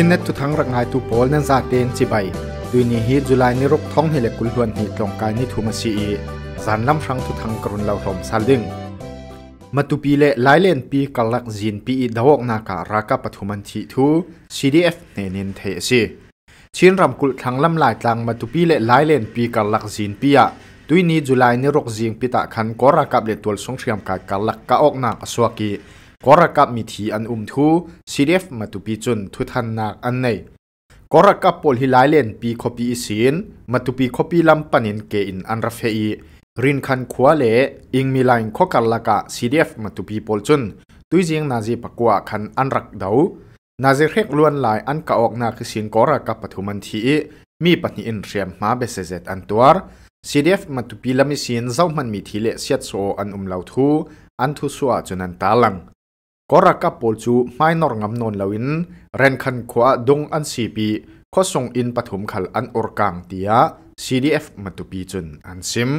ชินเนตทุทั้งรักงายตูโพลนั่นซาเตนสิใบดูนี่ฮีจุลายนิรกท้องเฮเลกุลหวนฮีตลงกายนิทุมาซีสารลำรังทุทังกรุนเลาหลมซาดึงมาตุปีเล่ไลเลนปีกัลักจินปีดาวกนาการากัปฐุมันทีทู CDF เนนินเทซีชินรำกุลทังลำลายลางมาตุปีเล่ไลเลนปีกัลักจินปีอะตุยนี้จุลายนิรกจิงปิตะคันกรากับเลตัวสงเชียมกายกัลักกาออกนากสวกีกรกับมิทีอันอุ้มทูซีเรฟมาตุปีจุนทุทันนักอันในกรกับปลฮิลายเลนปีคปีอิสินมาตุปีคปีลำปันินเกอินอันรฟเฟีรินคันขวาเลอิงมิลายข้อกัลลากะซีเรฟมาตุปีปลจุนตุยเจียงนาจีปกวาคันอันรักเดานาจีเรียกล้วนลายอันกะออกนาคือสินกรกับปฐุมันทีมีปัญอินเรียมมาเบเซเซตอันตัวซีเรฟมาตุปีลำมิสินเจ้ามันมีทีเลเสียดโซอันอุ้มเหล่าทูอันทุสวจนันตาลังกรักกับปูลจูไม่นอรงำนนลวินเรนคันขวาดงอันสีปีข้อส่งอินปฐมขัลอันอรกางเตีย CDF มาตุปีจุนอันซิม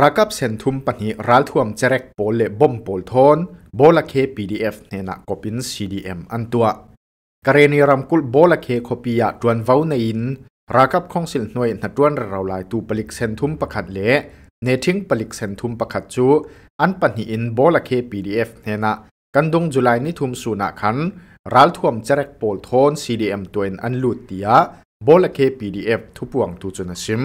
รักกับเซนทุมปนิรัลทวมเจรกปเลบอมปอลทอนบักเค PDF เนนักกบิน CDM อันตัวกรณีรำกุลโบักเคคปียะดวนเว้าในอินรักกับของสิลหน่วยนัดดวนเราลายตูปลิกเซนทุมประคัดเละเนทิ้งปลิกเซนทุมประคัตจูอันปัญหิอินบอลเคพีดีเอฟเนนะกันดงจุลายนิทุมสูนัขันรัลท่วมเจริกโปลทอนซีดีเอ็มตัวเองอันลุดเตียบอลเคพีดีเอฟทุบวงตุจนสิม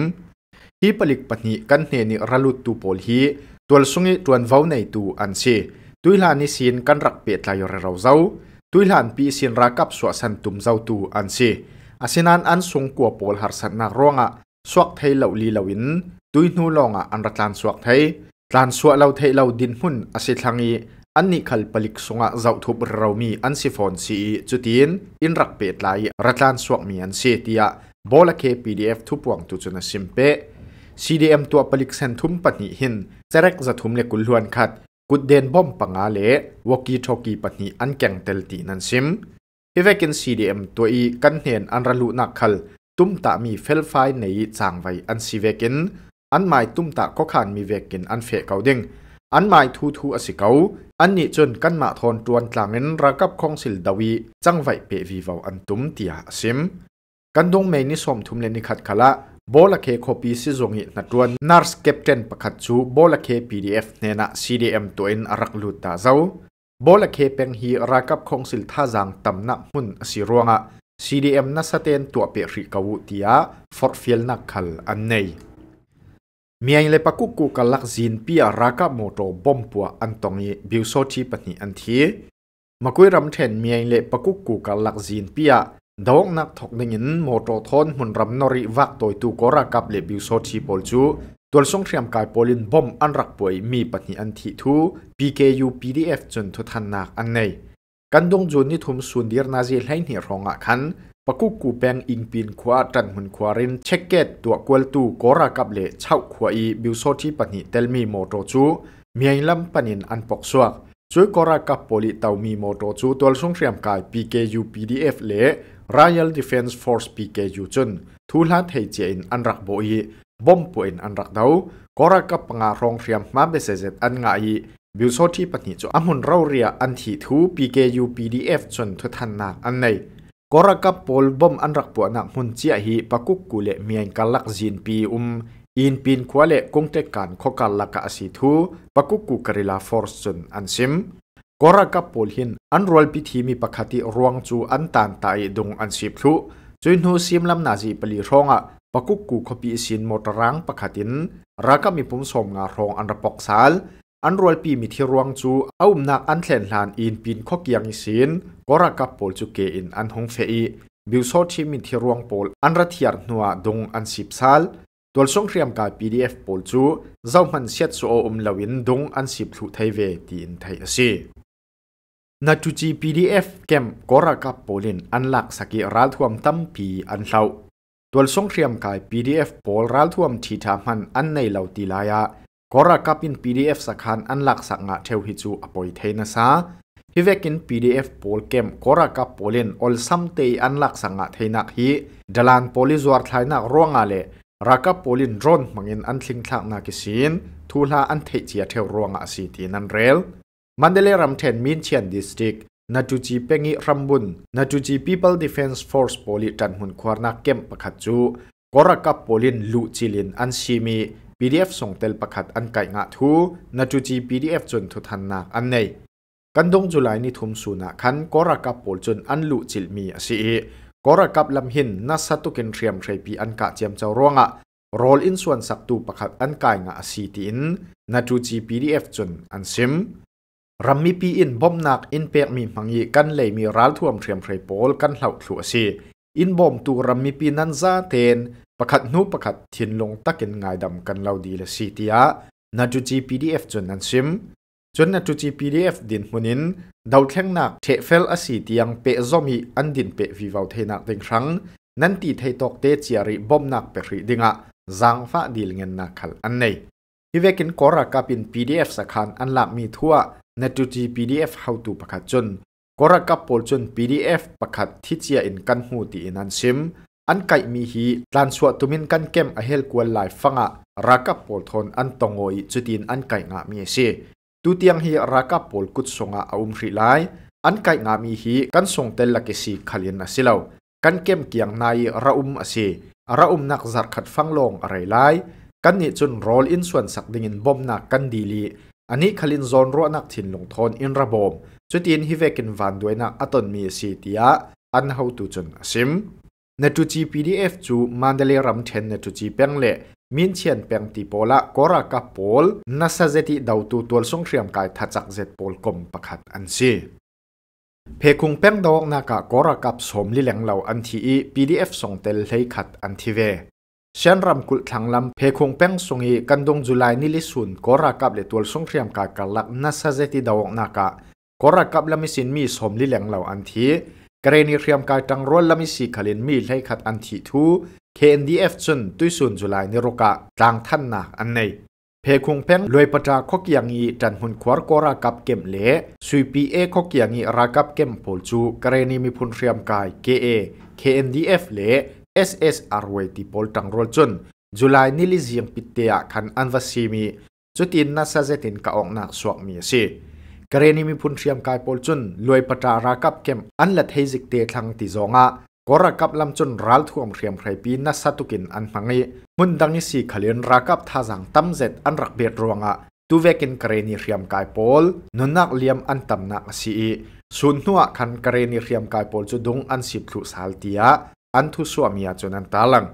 ฮีปลิกปัญหิกันเนนิรัลุดตูโปลฮีตัวสุงิตัวเว้าในตูอันซีตุยลานิสินกันรักเปียดลายเราเจ้าตุยลานปีสินรักกับสวสันตุมเจ้าตูอันซีอาศินันอันสุงกัวโปลฮาร์สันนักร้องะสวกไทยเหล่าลีเหล่าวินตุยนูลองอ่ะอันรัตลานสวกไทยลานสวกเราไทยเราดินหุ่นอาศัยทางอีอันนี้ขลปลิกสงะเจ้าทุบเรามีอันสิฟอนซีจุดินอินรักเป็ดไลรัตลานสวกมีอันเสียที่อ่ะบอลเคพีดีเอฟทุบวงตุจนะสิมเปซีีดเอ็มตัวปลิกเซนทุมปนิหินจะเร็กจะทุมเล็กุลวนขัดกุดเดนบอมปังอาเลวกีทอกีปนิอันแก่งเตลตีนันซิมอิเวกินซีีดเอ็มตัวอีกันเห็นอันรัลุนักขลตุ้มตามีเฟลไฟในจางไวอันซีเวกินอันหมายตุ้มตะก็ขานมีเวกินอันเฟะเกาดิงอันหมายทูทูอสิเกาอันนี้จนกันมาทอนตรวนตลางเงินระกับของสิลดาวี จังไหวเปวีวาวอันตุ้มเตียซิมกันดงเมนิสมทุมเลนิขัดขละบอลเคคปีซิจงอินัดวนนาร์สเก็บเทนประคัดชูบอลเคพีดีเอฟเนนะซีดีเอ็มตัวเองรักลุตาเจ้าบอลเคเป็งฮีรักับคงสิลท่าจางตำหนักหุ่นสิรวงะซีดีเอ็มนัสเตนตัวเปรีกาวุติยาฟอร์ฟิลนักขลอันเนย miang le pakuk ku kalak zin pia raka moto bom pua antong ye biu so chi pani an thi makui ram then miang le pakuk ku kalak zin pia dawk nak thok ding in moto thon mun ram nori wak toy tu ko ra kap le biu so chi pol chu tol song thiam kai polin bom an rak poi mi pani an thi thu pku pdf chun thu than nak an nei kan dong ju ni thum sun dir na ji hlai ni ronga khan Paku ku peng ingpin khua tran hun khua rin cheket tua kwal tu kora kap le chau khua i biu so chi pani telmi moto chu miai lam panin an pok suak chui kora kap poli tau mi moto chu tol sung riam kai PKU PDF le Royal Defense Force PKU chun thu la thei che in an rak bo i bom po in an rak dau kora kap panga rong riam ma be se zet an nga i biu so chi pani chu amun rau ria an thi thu PKU PDF chun thu than nak an nei koraka polbom anrak po na mun chia hi pakuk kule mian kalak zin pi um in pin kwale kongte kan khokal laka asi thu pakuk ku karila forsun ansim koraka pol hin anrol pi thimi pakhati ruang chu antan tai dung ansip thu chuinhu simlam na ji pali ronga pakuk ku khopi sin motarang pakhatin raka mi pum som nga rong anrapok sal อันรวลปีมีที่รวงจูอุุ้มนักอันเทนลานอินปินข้อเกียงสินก็รักกับปอลจูเกอินอันหงเฟอีบิวโซชิมีที่รวงปอลอันรัตยารนัวดงอันสิบซาลตัวส่งเรียมกาพีดีเอฟปอลจูเจ้ามันเสียสูซอุ้มลาวินดงอันสิบถุไทยเวตีอินไทยสีนาจูจีพีดีเอฟเกมก็รักกับปอลินอันหลักสกิรัลทวมตั้มปีอันเล่าตัวส่งเรียมกาพีดีเอฟปอลรัลทวมทีทามันอันในเหล่าตีลายาก็รักับเิน PDF สักขันอันหลักสักงะเทวฮิจูอปอยเทนซาฮิเวกิน PDF โพลเกมก็รักับโพลินอลซัมเตอันหลักสักงะเทนักฮีดลานโพลิจวร์ทายนักร่วงอะไรรักับโพลินรอนมังอินอันทิงทักนักสินทูลาอันเทจีเทวร่วงอาสีทีนันเรลมันเดเลรัมเทนมินเชียนดิสติกนาจูจีเป็งิรัมบุนนาจูจี People Defense Force โพลิจันหุ่นควานักเกมประคัจูก็รักับโพลินลูจิลินอันซีมี PDF ส่งเตลประคัดอันไก่งะทูนาจูจี PDF จนทุทันนักอันใน กันดงจุไลนิทุมสูนักขันก็รักับปลจนอันลุจิลมีสีก็รักับลำหินนัสตุกินเทียมไครปีอันกะเจียมเจ้าร่วงะรอลอินส่วนสักตูประคัดอันไก่งะสีตินนาจูจี PDF จนอันซิมรัมมีปีอินบอมนักอินเปียกมีมังยีกันเลยมีร้าลท่วมเทียมไครโปลกันเหล่าถัวสีอินบอมตูรัมมีปีนันซาเทน pakhat nu pakhat thin lung takin ngai dam kan lo di la si tia na chu chi pdf chun nan sim chun na chu chi pdf din hunin dau thleng nak the fel a si tiang pe zomi an din pe vi vau the nak ding khrang nan ti thei tok te chiari bom nak pe hri dinga zang fa dil ngen na khal an nei hi vekin kora kapin pdf sakhan an lak mi thua na chu chi pdf how to pakhat chun kora kap pol chun pdf pakhat thi chia in kan hu ti in an sim อันไก่มีฮีลานสวตุมินกันเกมอเฮลกวนหลายฟังอะรักกับโพลทนอันตงโอยจุดินอันไก่งามีเสตุเตียงฮีรักกับโพลกุดสงอ่ะอุมรีไลอันไก่งามีฮีกันส่งเตลลักสีขลินนะสิเลากันเกมเกียงนายระอุมอสีระอุมนักจัดขัดฟังลงอะไรไลกันนี่จนรอลอินส่วนสักดิ่งบอมนักกันดีลี อันนี้ขลินซอนรัวนักถิ่นลงทนอินระบอมจุดินฮีเวกินวันด้วยนักอตนมีสีเตียอันเฮาตูจนซิมนตุจีพีีดเอฟจูมันเดลีรัมเทนนตุจีเปียงเล่มินเชียนเปียงตีโปละกอรากับโปลนัสเจติดาวตูตัวส่งเรียมกายทัจักเซตโปลกมประคัดอันซี เพคุงเป้งดอกนากะกอรากับสมลิแหลงเหล่าอันทีอี PDF ส่งเตลเฮขัดอันทีเว เชนรำกุลทางลำเพคงเป้งสงอีกันดงจุลายนิลิสุนกอรากับเลตัวสงเรียมกายกัลักนัสเจติดาวกนากะกอรากับลำมิสินมีสมลิแหลงเหล่าอันทีกรณีเรียมกายตังรวนลมิสิขลินมีให้ขัดอันทีทู KNDF ชนตุยสุนจุลายนิรกะต่างท่านนักอันในเพคุงเพ่งลวยประจาขกียงีจันหุนควรกรากับเกมเละสุยปีเอขกียงีรากับเกมโพลจูกรณีมีพุนเรียมกาย KA KNDF เละ SSR เวติโพลตังรวนจนจุลายนิลิเซียงปิเตียคันอันวชีมีจุดินนัสเซตินกะออกนักสวกมีสีกรณีมีพุนเชียมกายปอลจุนลวยปตารากับเ็มอันละเทจิกเตทังติจงะกรกับลำจุนรัลท่วมเชียมใครปีนัสตุกินอันฟังอีมุนดังน้สีขลินรากับท่าสังตั้มเซตอันรักเบียดรวงะตัวเวกินกรณีเชียมกายปอลนุนักเลียมอันตำนักสีส่นหัวคันกรณีเชียมกายปอลจุดงอันสิบลุสาลตียอันทุสวมียจนันตาลัง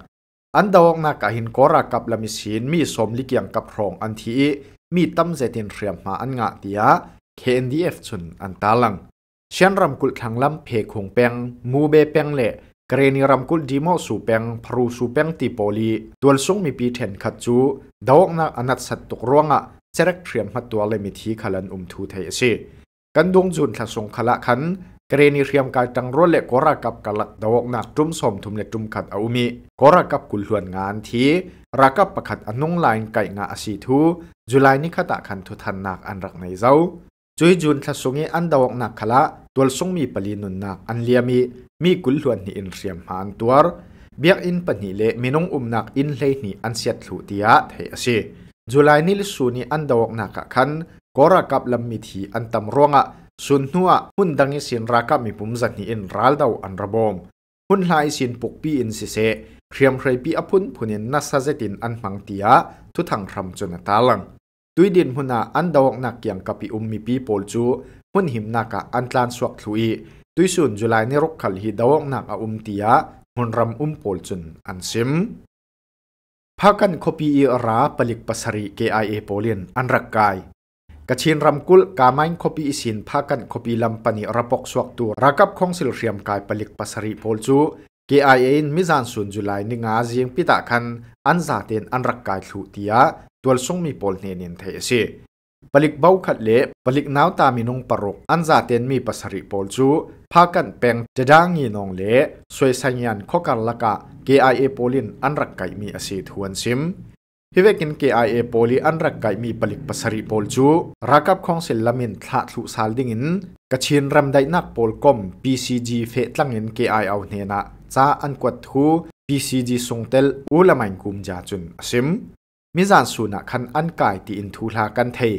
อันดาวนักหินกรกับลำมิสินมีสมลิกียงกับรองอันทีมีตั้มเซตินเชียมมาอันงะตีย KNDF ชนอันตาลังเชียนรำกุลทางลำเพคงเปง มูเบแปงเละกรณีรำกุลดีมอสูเปงพรูสูเปงตีโปลีตัวสงมีปีเทนขัดจูดอกนักอนัดสัตตกร่วงอ่ะเซรักเทียมหัดตัวเลยมีทีขลันอุมทูไทยสิกันดวงจุนทะสงขละขันกรณีเทียมการตังรวดเละกรากับกลักดอกนักจุ่มสมทุมเละจุ่มขัดเอามิกรากับกุลหวนงานทีรากับประคัดอนุงลายไก่งาอสีทูจุลายนิขตะขันทุทันนักอันรักในเจ้าจุยจุนทัศงอันดาวกนักขละตัวสงมีปลีนุนนักอันเลียมีมีกุลหวนนี่อินเสียมหานตัวเบียกอินปนิเลมีนงอุมนักอินเลนี่อันเสียทลุติยะเทยสิจุลัยนิลสูนีอันดาวกนักขันกอระกับลำมิทีอันตำรวงะสุนหัวหุ่นดังอิสินรักมีปุ่มจันนี่อินรัลดาวอันระบมหุ่นลายสินปุกปีอินสิเสเรียมใครปีอพุนพุนินนัสซาเจตินอันมังติยะทุทังรำจนตาลังตุยดินหุนาอันดาวกนักยังกับปีอุมมีปีโพลจูหุนหิมนักอันตลานสวักลุยตุยสุนจุลายนิรุกขลฮิดาวกนักอุมเตียหุนรำอุมโพลจุนอันซิมพากันคบีอีราปลิกปัสริเกไอเอโพลินอันรักกายกชินรำกุลกามัยคบีอิสินพากันคบีลำปนิระปกสวกตัวรักับของสิลเรียมกายปลิกปัสริโพลจู KIA in mizan sun July ni nga jing pita khan an za ten an rak kai thu tia tual song mi pol ne nin the si palik bau khat le palik naw ta mi nong parok an za ten mi pasari pol chu pha kan peng dadang ngi nong le soi sanyan khokar laka KIA polin an rak kai mi ase thuan sim hivekin KIA poli an rak kai mi palik pasari pol chu rakap khong sil lamin thla thu sal ding in kachin ram dai nak pol kom PCG fe tlangin KIA au ne na cha an kwat thu PCG songtel u lamain kum ja chun asim mi jan su na khan an kai ti in thu hla kan thei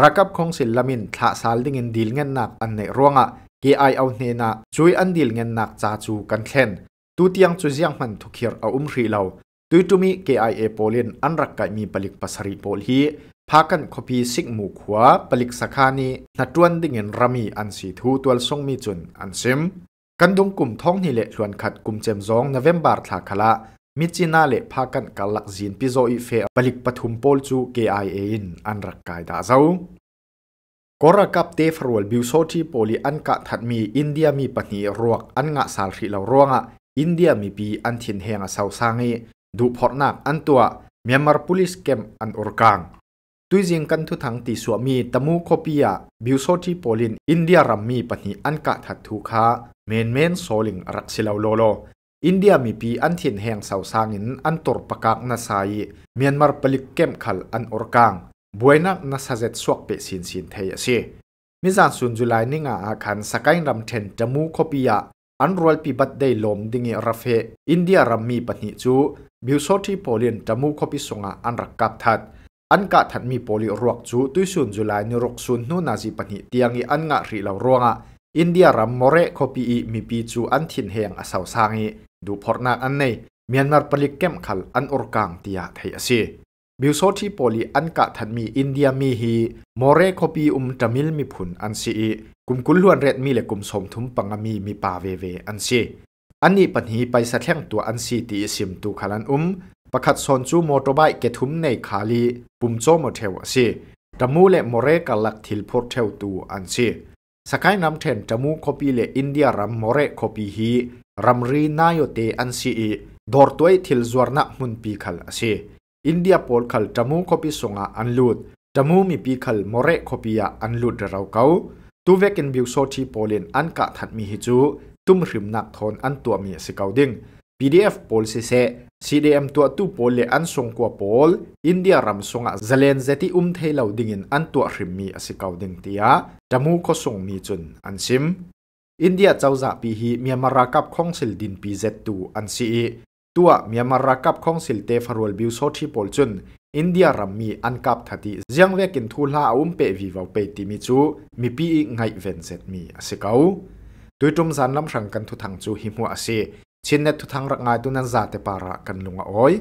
rakap khong sil lamin thla sal ding in dil ngen nak an nei ronga ki ai au hne na chui an dil ngen nak cha chu kan thlen tu tiang chu jiang man thu khir a um hri lo tuitumi KIA polin an rakkai mi palik pasari pol hi phakan khopi sik mu khwa palik sakhani natwan dingin rami an si thu twal song mi chun an sim กันดงกลุ่มท้องนี่แหละชวนขัดกลุ่มเจมซองนเวมบาร์ทาคละมิจินาเละพากันกัลลักจีนพิโซอิเฟอปลิกปฐุมโพลจูเกไอเอินอันรักกายดาเจ้ากรกับเตฟรวลบิวโซที่โปลีอันกะถัดมีอินเดียมีปณีรวกอันงะสารทิเหลารวงอ่ะอินเดียมีปีอันทินเฮงอ่ะเสาสางีดูพอนักอันตัวเมียนมาร์พลิสเกมอันอุรกังตุยจิงกันทุทังติสวมีตมูโคปียบิวโซที่โปลินอินเดียรัมมีปนิอันกะถัดทุคาเมนเมนโซลิงรักสิลาโลโลอินเดียมีปีอันทินแห่งสาวสางินอันตรปกากนาซเมียนมาร์ปลิกเกมขัลอันอรกังบวยนักนาซาเซตสวกเปสินสินเทียเซมิจานสุนจุลายนิงาอาคันสกายรัมเทนะมูโคปียอันรวลปีบัดได้ลมดิงิราเฟอินเดียรัมมีปนิจูบิวโซที่โปลินะมูโคปิสงะอันรักกับทัด an ka that mi poli ruak chu tuisun julai ni rok sun nu na ji pani tiangi an nga ri lo ronga india ram more khopi i mi pi chu an thin heng asaw sangi du phornak an nei myanmar palik kem khal an urkang tia thei ase biu so thi poli an ka than mi india mi hi more khopi um tamil mi phun an si i kum kul luan ret mi le kum som thum pangami mi pa ve ve an si อันนี้ปัญหาไปสะแท่งตัวอันซีตีสิมตูขลันอุ้ม pakhat son chu motorbike ke thum nei khali pumcho mo theu asi tamu le more ka lak thil phot theu tu an si sakai nam then tamu copy le india ram more copy hi ramri nayo te an si i dor toy thil zuarna mun pi khal asi india pol khal tamu copy songa an lut tamu mi pi khal more copy ya an lut rau kau tu vekin biu so chi polin an ka that mi hi chu tum hrim nak thon an tua mi sikau ding pdf pol se se CDM tua tu pol le an song kwa pol India ram songa zalen zeti um thelo dingin an tua hrim mi asikau ding tia tamu ko song mi chun an sim India chawza pi hi Myanmar kap khongsil din pi zet tu an si i tua Myanmar kap khongsil te farol biu so thi pol chun India ram mi an kap thati jiang ve kin thu la um pe vi vau pe ti mi chu mi pi ngai ven zet mi asikau tuitum zan lam rang kan thu thang chu hi mu ase ชินเนตุทังรักงายตุนันซาเตปาระกันลุงอ้อย